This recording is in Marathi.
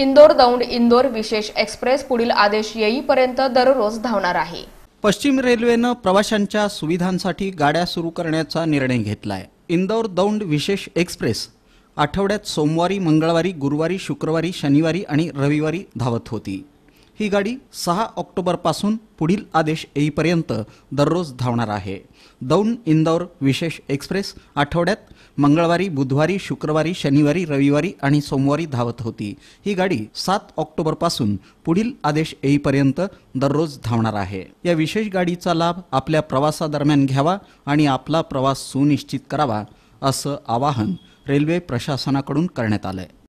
इंदोर दौंड इंदोर विशेष एक्सप्रेस पुढील आदेश येईपर्यंत दररोज धावणार आहे पश्चिम रेल्वेनं प्रवाशांच्या सुविधांसाठी गाड्या सुरू करण्याचा निर्णय घेतलाय इंदोर दौंड विशेष एक्सप्रेस आठवड्यात सोमवारी मंगळवारी गुरुवारी शुक्रवारी शनिवारी आणि रविवारी धावत होती ही गाडी सहा ऑक्टोबरपासून पुढील आदेश येईपर्यंत दररोज धावणार आहे दौंड इंदौर विशेष एक्सप्रेस आठवड्यात मंगळवारी बुधवारी शुक्रवारी शनिवारी रविवारी आणि सोमवारी धावत होती ही गाडी सात ऑक्टोबरपासून पुढील आदेश येईपर्यंत दररोज धावणार आहे या विशेष गाडीचा लाभ आपल्या प्रवासादरम्यान घ्यावा आणि आपला प्रवास सुनिश्चित करावा असं आवाहन रेल्वे प्रशासनाकडून करण्यात आलं आहे